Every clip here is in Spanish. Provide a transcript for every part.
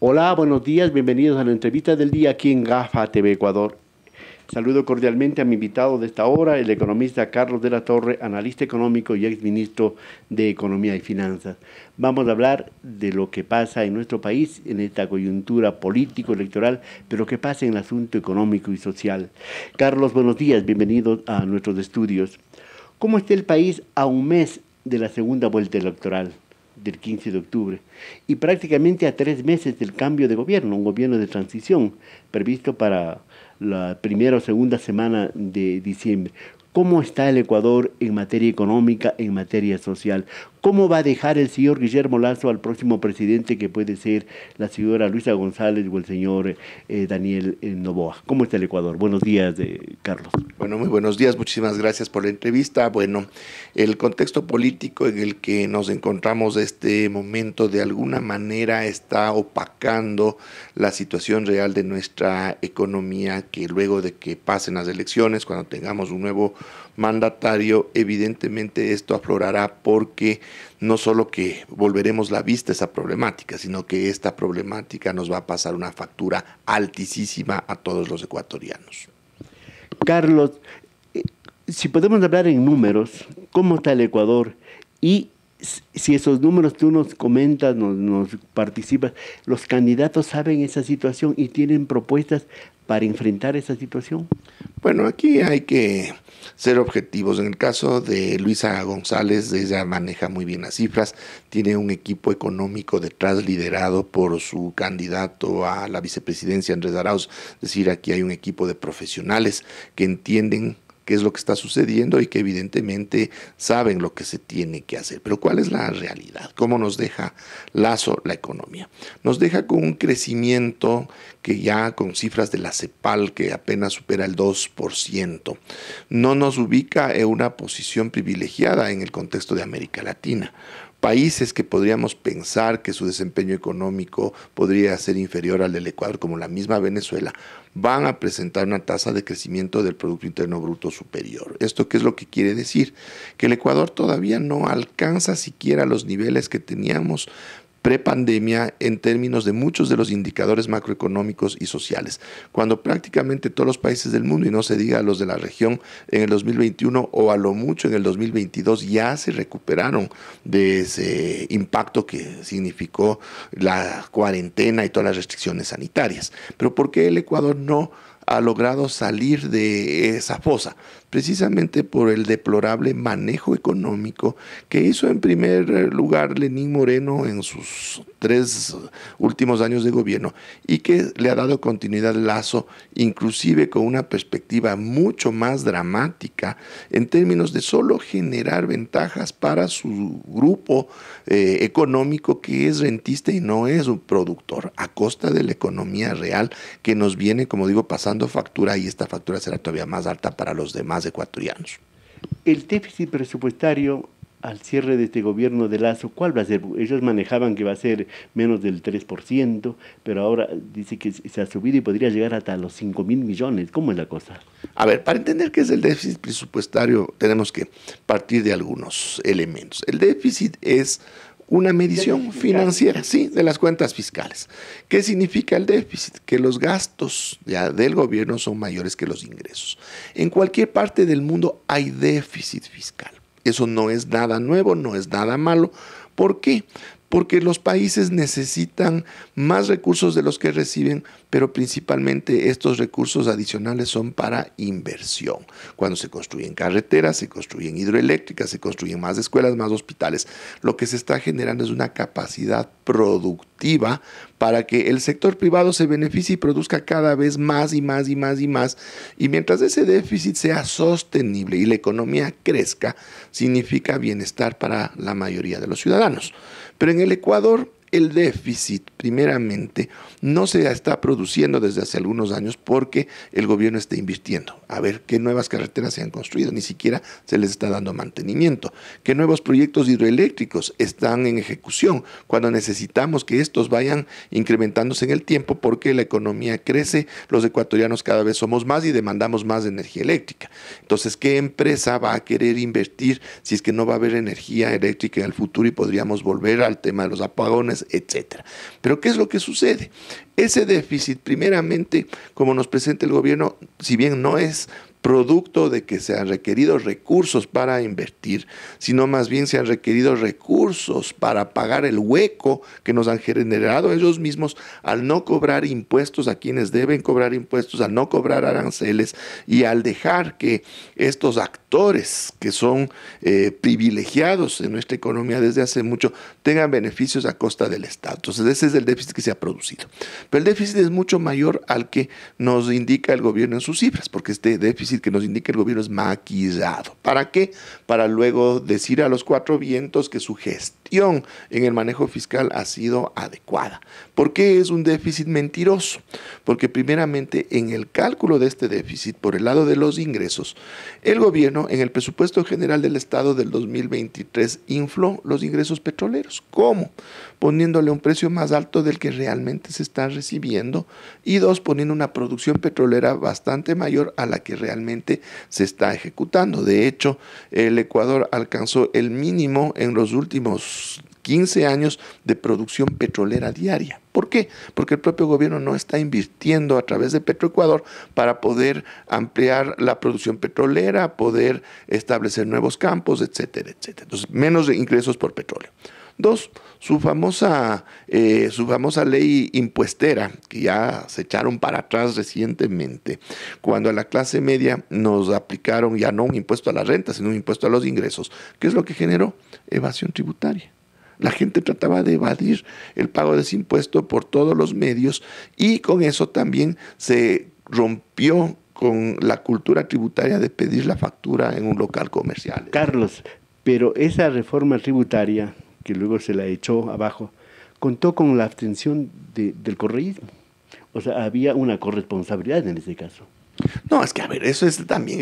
Hola, buenos días, bienvenidos a la entrevista del día aquí en GAFA TV Ecuador. Saludo cordialmente a mi invitado de esta hora, el economista Carlos de la Torre, analista económico y exministro de Economía y Finanzas. Vamos a hablar de lo que pasa en nuestro país, en esta coyuntura político-electoral, pero que pasa en el asunto económico y social. Carlos, buenos días, bienvenido a nuestros estudios cómo está el país a un mes de la segunda vuelta electoral del 15 de octubre y prácticamente a tres meses del cambio de gobierno, un gobierno de transición previsto para la primera o segunda semana de diciembre. ¿Cómo está el Ecuador en materia económica, en materia social? ¿Cómo va a dejar el señor Guillermo Lazo al próximo presidente que puede ser la señora Luisa González o el señor eh, Daniel eh, Novoa? ¿Cómo está el Ecuador? Buenos días, eh, Carlos. Bueno, muy buenos días, muchísimas gracias por la entrevista. Bueno, el contexto político en el que nos encontramos este momento de alguna manera está opacando la situación real de nuestra economía que luego de que pasen las elecciones, cuando tengamos un nuevo mandatario, evidentemente esto aflorará porque no solo que volveremos la vista a esa problemática, sino que esta problemática nos va a pasar una factura altísima a todos los ecuatorianos. Carlos, eh, si podemos hablar en números, ¿cómo está el Ecuador? Y si esos números tú nos comentas, nos, participas, los candidatos saben esa situación y tienen propuestas para enfrentar esa situación. Bueno, aquí hay que ser objetivos. En el caso de Luisa González, ella maneja muy bien las cifras, tiene un equipo económico detrás liderado por su candidato a la vicepresidencia, Andrés Arauz. Es decir, aquí hay un equipo de profesionales que entienden qué es lo que está sucediendo y que evidentemente saben lo que se tiene que hacer. Pero ¿cuál es la realidad? ¿Cómo nos deja Lazo la economía? Nos deja con un crecimiento que ya con cifras de la CEPAL que apenas supera el 2%, no nos ubica en una posición privilegiada en el contexto de América Latina países que podríamos pensar que su desempeño económico podría ser inferior al del Ecuador, como la misma Venezuela, van a presentar una tasa de crecimiento del Producto Interno Bruto superior. ¿Esto qué es lo que quiere decir? Que el Ecuador todavía no alcanza siquiera los niveles que teníamos prepandemia en términos de muchos de los indicadores macroeconómicos y sociales, cuando prácticamente todos los países del mundo, y no se diga los de la región, en el 2021 o a lo mucho en el 2022 ya se recuperaron de ese impacto que significó la cuarentena y todas las restricciones sanitarias. Pero ¿por qué el Ecuador no ha logrado salir de esa fosa? precisamente por el deplorable manejo económico que hizo en primer lugar Lenín Moreno en sus tres últimos años de gobierno y que le ha dado continuidad Lazo, inclusive con una perspectiva mucho más dramática en términos de solo generar ventajas para su grupo eh, económico que es rentista y no es un productor, a costa de la economía real que nos viene, como digo, pasando factura y esta factura será todavía más alta para los demás ecuatorianos. El déficit presupuestario al cierre de este gobierno de Lazo, ¿cuál va a ser? Ellos manejaban que va a ser menos del 3%, pero ahora dice que se ha subido y podría llegar hasta los 5 mil millones. ¿Cómo es la cosa? A ver, para entender qué es el déficit presupuestario, tenemos que partir de algunos elementos. El déficit es una medición financiera, sí, de las cuentas fiscales. ¿Qué significa el déficit? Que los gastos ya del gobierno son mayores que los ingresos. En cualquier parte del mundo hay déficit fiscal. Eso no es nada nuevo, no es nada malo. ¿Por qué? porque los países necesitan más recursos de los que reciben, pero principalmente estos recursos adicionales son para inversión. Cuando se construyen carreteras, se construyen hidroeléctricas, se construyen más escuelas, más hospitales, lo que se está generando es una capacidad productiva para que el sector privado se beneficie y produzca cada vez más y más y más y más. Y mientras ese déficit sea sostenible y la economía crezca, significa bienestar para la mayoría de los ciudadanos. Pero en el Ecuador el déficit primeramente no se está produciendo desde hace algunos años porque el gobierno está invirtiendo. A ver qué nuevas carreteras se han construido, ni siquiera se les está dando mantenimiento. Qué nuevos proyectos hidroeléctricos están en ejecución cuando necesitamos que estos vayan incrementándose en el tiempo porque la economía crece, los ecuatorianos cada vez somos más y demandamos más energía eléctrica. Entonces, ¿qué empresa va a querer invertir si es que no va a haber energía eléctrica en el futuro y podríamos volver al tema de los apagones, etcétera? Pero ¿qué es lo que sucede? Ese déficit, primeramente, como nos presenta el gobierno, si bien no es producto de que se han requerido recursos para invertir, sino más bien se han requerido recursos para pagar el hueco que nos han generado ellos mismos al no cobrar impuestos a quienes deben cobrar impuestos, al no cobrar aranceles y al dejar que estos actores que son eh, privilegiados en nuestra economía desde hace mucho tengan beneficios a costa del Estado. Entonces ese es el déficit que se ha producido. Pero el déficit es mucho mayor al que nos indica el gobierno en sus cifras, porque este déficit que nos indique el gobierno es maquillado. ¿Para qué? Para luego decir a los cuatro vientos que su gesto en el manejo fiscal ha sido adecuada. ¿Por qué es un déficit mentiroso? Porque primeramente en el cálculo de este déficit por el lado de los ingresos, el gobierno en el presupuesto general del Estado del 2023 infló los ingresos petroleros. ¿Cómo? Poniéndole un precio más alto del que realmente se está recibiendo y dos, poniendo una producción petrolera bastante mayor a la que realmente se está ejecutando. De hecho, el Ecuador alcanzó el mínimo en los últimos 15 años de producción petrolera diaria. ¿Por qué? Porque el propio gobierno no está invirtiendo a través de Petroecuador para poder ampliar la producción petrolera, poder establecer nuevos campos, etcétera, etcétera. Entonces, menos ingresos por petróleo. Dos, su famosa, eh, su famosa ley impuestera, que ya se echaron para atrás recientemente, cuando a la clase media nos aplicaron ya no un impuesto a la renta, sino un impuesto a los ingresos. ¿Qué es lo que generó? Evasión tributaria. La gente trataba de evadir el pago de ese impuesto por todos los medios y con eso también se rompió con la cultura tributaria de pedir la factura en un local comercial. Carlos, pero esa reforma tributaria que luego se la echó abajo, contó con la abstención del correísmo. O sea, había una corresponsabilidad en ese caso. No, es que a ver, eso es también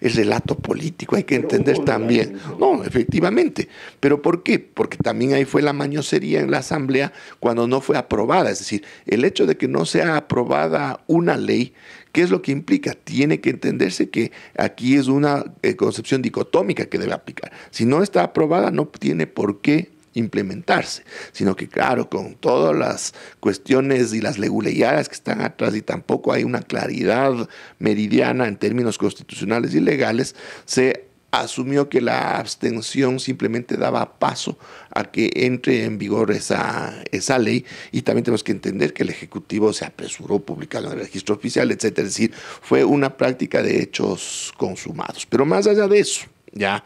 el, relato político, hay que entender también. No, efectivamente. ¿Pero por qué? Porque también ahí fue la mañosería en la Asamblea cuando no fue aprobada. Es decir, el hecho de que no sea aprobada una ley, ¿qué es lo que implica? Tiene que entenderse que aquí es una eh, concepción dicotómica que debe aplicar. Si no está aprobada, no tiene por qué implementarse, sino que claro, con todas las cuestiones y las leguleyadas que están atrás y tampoco hay una claridad meridiana en términos constitucionales y legales, se asumió que la abstención simplemente daba paso a que entre en vigor esa, esa ley y también tenemos que entender que el Ejecutivo se apresuró publicando en el registro oficial, etcétera, es decir, fue una práctica de hechos consumados. Pero más allá de eso, ¿Ya?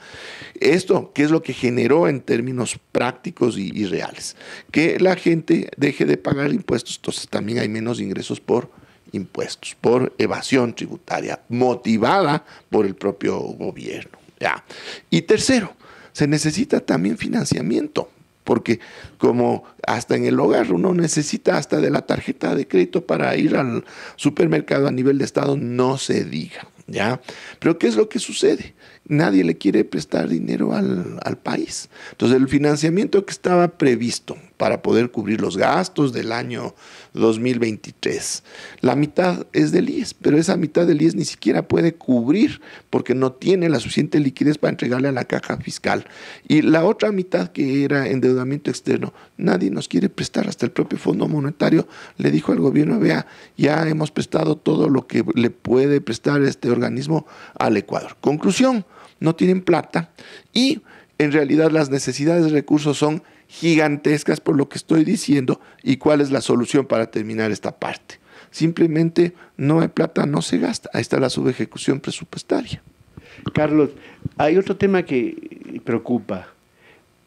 Esto, ¿qué es lo que generó en términos prácticos y, reales? Que la gente deje de pagar impuestos, entonces también hay menos ingresos por impuestos, por evasión tributaria, motivada por el propio gobierno. ¿ya? Y tercero, se necesita también financiamiento, porque como hasta en el hogar uno necesita hasta de la tarjeta de crédito para ir al supermercado a nivel de Estado, no se diga. ¿Ya? Pero ¿qué es lo que sucede? nadie le quiere prestar dinero al, país. Entonces, el financiamiento que estaba previsto para poder cubrir los gastos del año 2023, la mitad es del IES, pero esa mitad del IES ni siquiera puede cubrir porque no tiene la suficiente liquidez para entregarle a la caja fiscal. Y la otra mitad que era endeudamiento externo, nadie nos quiere prestar, hasta el propio Fondo Monetario le dijo al gobierno, vea, ya hemos prestado todo lo que le puede prestar este organismo al Ecuador. Conclusión, no tienen plata y en realidad las necesidades de recursos son gigantescas por lo que estoy diciendo y cuál es la solución para terminar esta parte. Simplemente no hay plata, no se gasta. Ahí está la subejecución presupuestaria. Carlos, hay otro tema que preocupa,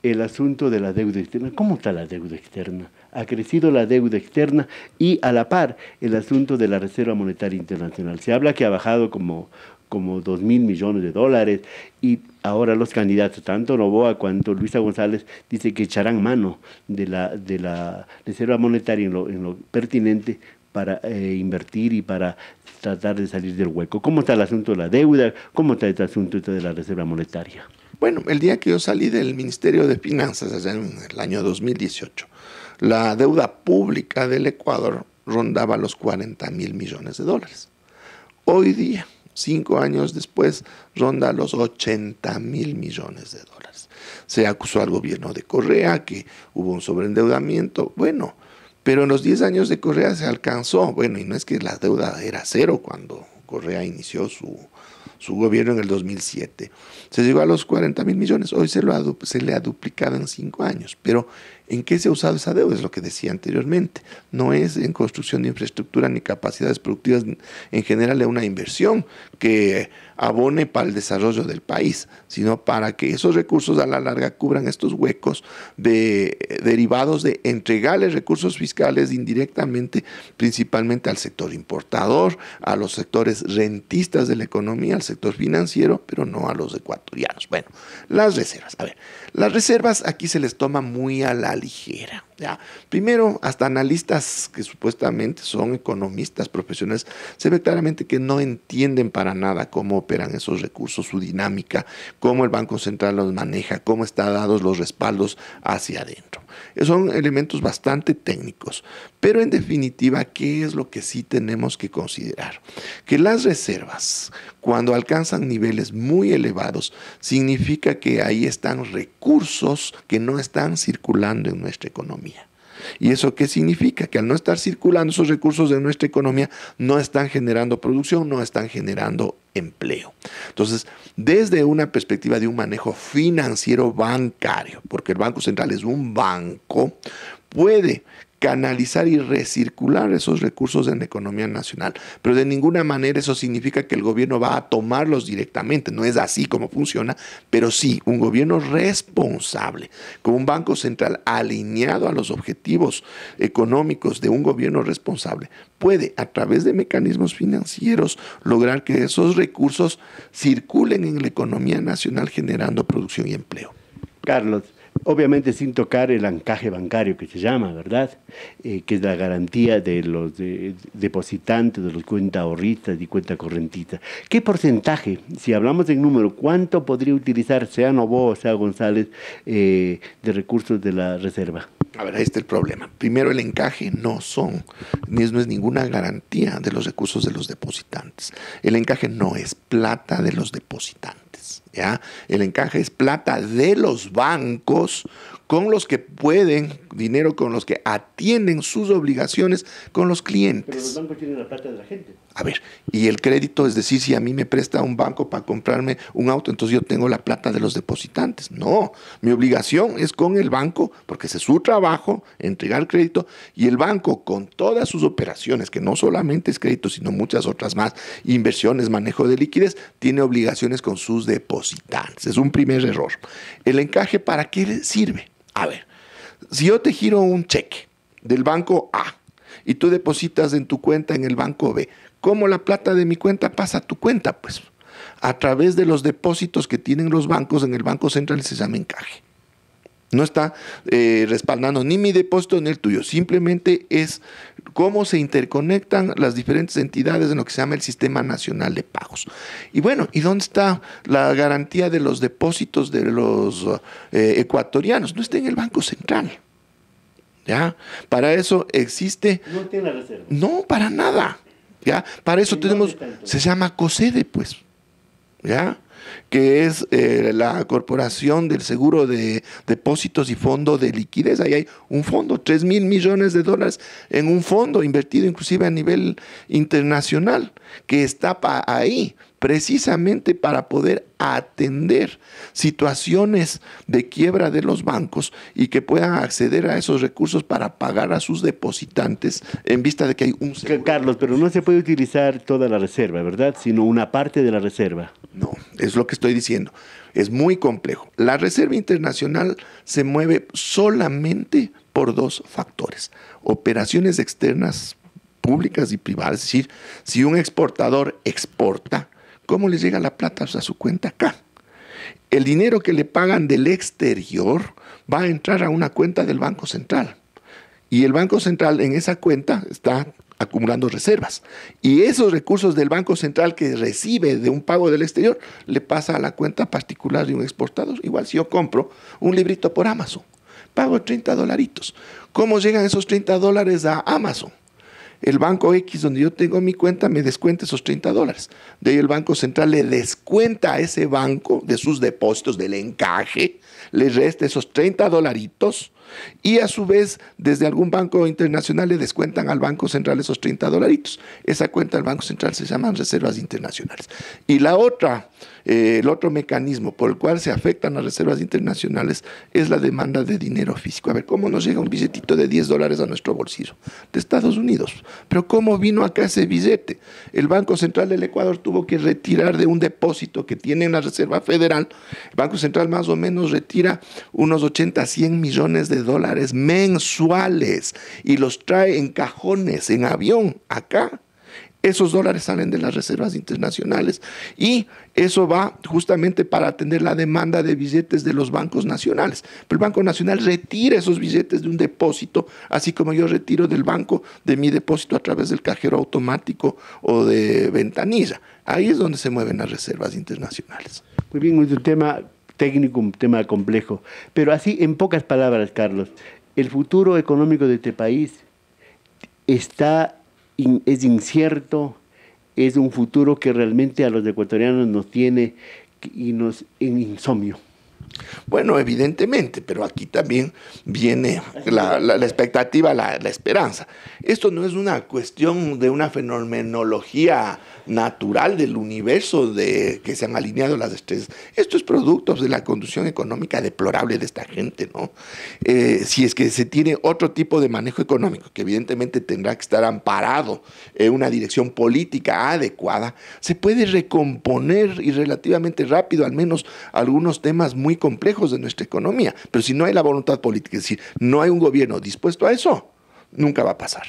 el asunto de la deuda externa. ¿Cómo está la deuda externa? Ha crecido la deuda externa y a la par el asunto de la Reserva Monetaria Internacional. Se habla que ha bajado como como 2 mil millones de dólares. Y ahora los candidatos, tanto Novoa cuanto Luisa González, dice que echarán mano de la, de la Reserva Monetaria en lo, pertinente para eh, invertir y para tratar de salir del hueco. ¿Cómo está el asunto de la deuda? ¿Cómo está el asunto este de la Reserva Monetaria? Bueno, el día que yo salí del Ministerio de Finanzas, en el año 2018, la deuda pública del Ecuador rondaba los 40 mil millones de dólares. Hoy día, Cinco años después ronda los 80 mil millones de dólares. Se acusó al gobierno de Correa que hubo un sobreendeudamiento. Bueno, pero en los 10 años de Correa se alcanzó. Bueno, y no es que la deuda era cero cuando Correa inició su, su gobierno en el 2007. Se llegó a los 40 mil millones, hoy se, lo se le ha duplicado en cinco años, pero ¿en qué se ha usado esa deuda? Es lo que decía anteriormente, no es en construcción de infraestructura ni capacidades productivas, en general es una inversión que abone para el desarrollo del país, sino para que esos recursos a la larga cubran estos huecos de, eh, derivados de entregarles recursos fiscales indirectamente, principalmente al sector importador, a los sectores rentistas de la economía, al sector financiero, pero no a los ecuatorianos. Bueno, las reservas. A ver, las reservas aquí se les toma muy a la ligera. Primero, hasta analistas que supuestamente son economistas profesionales, se ve claramente que no entienden para nada cómo operan esos recursos, su dinámica, cómo el Banco Central los maneja, cómo están dados los respaldos hacia adentro. Eh, son elementos bastante técnicos, pero en definitiva, ¿qué es lo que sí tenemos que considerar? Que las reservas, cuando alcanzan niveles muy elevados, significa que ahí están recursos que no están circulando en nuestra economía. ¿Y eso qué significa? Que al no estar circulando esos recursos de nuestra economía, no están generando producción, no están generando empleo. Entonces, desde una perspectiva de un manejo financiero bancario, porque el Banco Central es un banco, puede canalizar y recircular esos recursos en la economía nacional. Pero de ninguna manera eso significa que el gobierno va a tomarlos directamente, no es así como funciona, pero sí, un gobierno responsable, con un banco central alineado a los objetivos económicos de un gobierno responsable, puede a través de mecanismos financieros lograr que esos recursos circulen en la economía nacional generando producción y empleo. Carlos, obviamente sin tocar el encaje bancario que se llama, ¿verdad? Eh, que es la garantía de los depositantes, de los cuenta ahorristas y cuenta correntita. ¿Qué porcentaje, si hablamos en número, cuánto podría utilizar, sea Novoa o sea González, eh, de recursos de la reserva? A ver, ahí está el problema. Primero, el encaje no son, no es ninguna garantía de los recursos de los depositantes. El encaje no es plata de los depositantes. ¿ya? El encaje es plata de los bancos con los que pueden, dinero con los que atienden sus obligaciones con los clientes. Pero los bancos tienen la plata de la gente. A ver, y el crédito, es decir, si a mí me presta un banco para comprarme un auto, entonces yo tengo la plata de los depositantes. No, mi obligación es con el banco, porque es su trabajo, entregar crédito, y el banco con todas sus operaciones, que no solamente es crédito, sino muchas otras más, inversiones, manejo de liquidez, tiene obligaciones con sus es un primer error. ¿El encaje para qué sirve? A ver, si yo te giro un cheque del banco A y tú depositas en tu cuenta en el banco B, ¿cómo la plata de mi cuenta pasa a tu cuenta? Pues a través de los depósitos que tienen los bancos en el Banco Central se llama encaje. No está eh, respaldando ni mi depósito ni el tuyo. Simplemente es cómo se interconectan las diferentes entidades en lo que se llama el Sistema Nacional de Pagos. Y bueno, ¿y dónde está la garantía de los depósitos de los eh, ecuatorianos? No está en el Banco Central. ¿Ya? Para eso existe... No tiene la reserva. No, para nada. ¿Ya? Para eso tenemos... Se llama COSEDE, pues. ¿Ya? que es eh, la Corporación del Seguro de Depósitos y Fondo de Liquidez. Ahí hay un fondo, 3 mil millones de dólares en un fondo invertido inclusive a nivel internacional, que está ahí precisamente para poder atender situaciones de quiebra de los bancos y que puedan acceder a esos recursos para pagar a sus depositantes en vista de que hay un... Seguro. Carlos, pero no se puede utilizar toda la reserva, ¿verdad? Sino una parte de la reserva. No, es lo que estoy diciendo. Es muy complejo. La reserva internacional se mueve solamente por dos factores. Operaciones externas públicas y privadas. Es decir, si un exportador exporta, ¿Cómo les llega la plata a su cuenta acá? El dinero que le pagan del exterior va a entrar a una cuenta del Banco Central. Y el Banco Central en esa cuenta está acumulando reservas. Y esos recursos del Banco Central que recibe de un pago del exterior le pasa a la cuenta particular de un exportador. Igual si yo compro un librito por Amazon, pago 30 dolaritos. ¿Cómo llegan esos 30 dólares a Amazon? el banco X donde yo tengo mi cuenta me descuenta esos 30 dólares. De ahí el Banco Central le descuenta a ese banco de sus depósitos, del encaje, le resta esos 30 dolaritos y a su vez, desde algún banco internacional le descuentan al Banco Central esos 30 dolaritos. Esa cuenta del Banco Central se llaman reservas internacionales. Y la otra, eh, el otro mecanismo por el cual se afectan las reservas internacionales es la demanda de dinero físico. A ver, ¿cómo nos llega un billetito de 10 dólares a nuestro bolsillo? De Estados Unidos. Pero ¿cómo vino acá ese billete? El Banco Central del Ecuador tuvo que retirar de un depósito que tiene una Reserva Federal. El Banco Central más o menos retira unos 80, 100 millones de dólares mensuales y los trae en cajones, en avión, acá. Esos dólares salen de las reservas internacionales y eso va justamente para atender la demanda de billetes de los bancos nacionales. Pero el Banco Nacional retira esos billetes de un depósito, así como yo retiro del banco de mi depósito a través del cajero automático o de ventanilla. Ahí es donde se mueven las reservas internacionales. Muy bien, el tema técnico, un tema complejo. Pero así, en pocas palabras, Carlos, el futuro económico de este país está, es incierto, es un futuro que realmente a los ecuatorianos nos tiene y nos en insomnio. Bueno, evidentemente, pero aquí también viene la, expectativa, la, esperanza. Esto no es una cuestión de una fenomenología natural del universo de que se han alineado las estrellas. Esto es producto de la conducción económica deplorable de esta gente, ¿no? Eh, si es que se tiene otro tipo de manejo económico, que evidentemente tendrá que estar amparado en una dirección política adecuada, se puede recomponer y relativamente rápido, al menos algunos temas muy complejos de nuestra economía. Pero si no hay la voluntad política, es decir, no hay un gobierno dispuesto a eso, nunca va a pasar.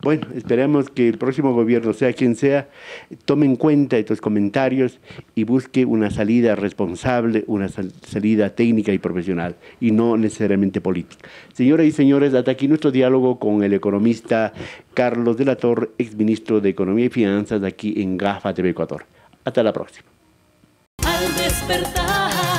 Bueno, esperemos que el próximo gobierno, sea quien sea, tome en cuenta estos comentarios y busque una salida responsable, una salida técnica y profesional, y no necesariamente política. Señoras y señores, hasta aquí nuestro diálogo con el economista Carlos de la Torre, exministro de Economía y Finanzas, aquí en GAFA TV Ecuador. Hasta la próxima. Al despertar.